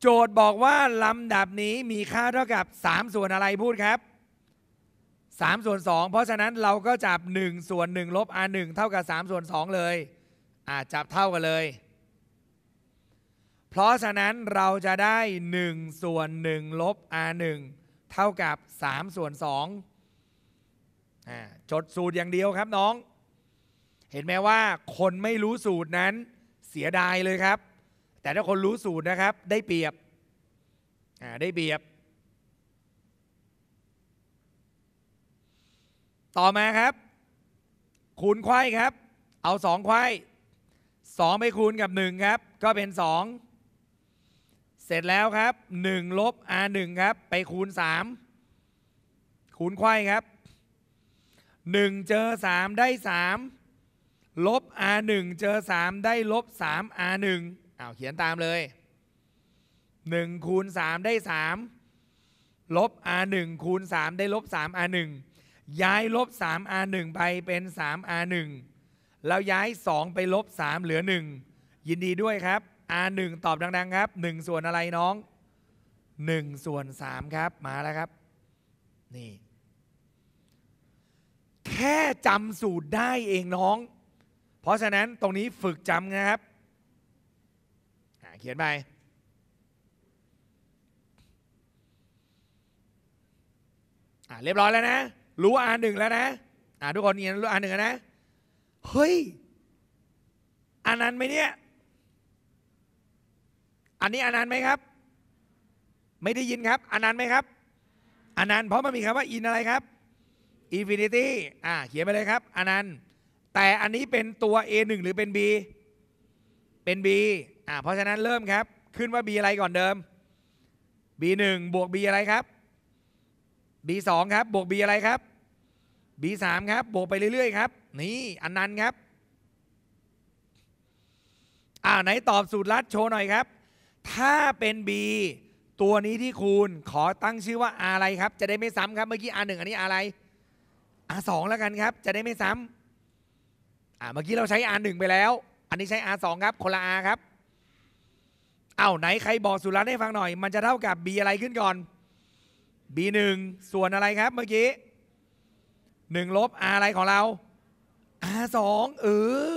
โจทย์บอกว่าลำดับนี้มีค่าเท่ากับ 3 ส่วนอะไรพูดครับ 3 ส่วน 2 เพราะฉะนั้นเราก็จับ 1 ส่วน1ลบ r 1เท่ากับ 3 ส่วน 2 เลยอาจับเท่ากันเลย เพราะฉะนั้นเราจะได้ 1 ส่วน1ลบ r 1เท่ากับ3ส่วน2อจดสูตรอย่างเดียวครับน้อง เห็นไหมว่าคนไม่รู้สูตรนั้นเสียดายเลยครับแต่ถ้าคนรู้สูตรนะครับได้เปรียบ ได้เปรียบ ต่อมาครับ คูณไข่ครับ เอาสองไข่สองไปคูณกับหนึ่งครับ ก็เป็นสองเสร็จแล้วครับ1ลบ r 1ครับ ไปคูณ 3 คูณไข่ครับ 1 เจอ 3 ได้3ลบ r 1เจอ 3ได้ลบ3 r 1อ้าวเขียนตามเลย 1 คูณ 3 ได้ 3ลบ r 1คูณ 3 ได้ลบ3 r 1ย้ายลบ3 r 1ไปเป็น3 r 1แล้วย้าย 2 ไปลบ 3 เหลือ 1 ยินดีด้วยครับ r 1ตอบดังๆครับ 1 ส่วนอะไรน้อง 1 ส่วน 3 ครับมาแล้วครับ นี่ แค่จำสูตรได้เองน้อง เพราะฉะนั้นตรงนี้ฝึกจำนะครับเขียนไปอ่าเรียบร้อยแล้วนะ รู้อ่าอันหนึ่งแล้วนะอ่าทุกคนเรียนรู้อันหนึ่งนะ เฮ้ยอันนั้นไหมเนี่ย อันนี้อันนั้นไหมครับ ไม่ได้ยินครับอันนั้นไหมครับอันนั้นเพราะมันมีคำว่า อินอะไรครับ อินฟินิตี้อ่าเขียนไปเลยครับอันนั้นแต่อันนี้เป็นตัว A1 หรือเป็น B เป็น B อ่าเพราะฉะนั้นเริ่มครับ ขึ้นว่า B อะไรก่อนเดิม B1 บวก B อะไรครับ B2 ครับบวก B อะไรครับ B3 ครับ บวกไปเรื่อยๆครับ นี่อันนั้นครับ อ่าไหนตอบสูตรลัดโชว์หน่อยครับ ถ้าเป็น B ตัวนี้ที่คูณขอตั้งชื่อว่าอะไรครับ จะได้ไม่ซ้ำครับเมื่อกี้่1อันนี้อะไรอ2แล้วกันครับ จะได้ไม่ซ้ำอ่าเมื่อกี้เราใช้่1ไปแล้วอันนี้ใช้ R2 ครับ คนละ R ครับ เอา้า ไหน ใครบอกสุรัตน์ให้ฟังหน่อย มันจะเท่ากับ B อะไรขึ้นก่อน B1 ส่วนอะไรครับ เมื่อกี้1ลบ R อะไรของเรา R2 เออ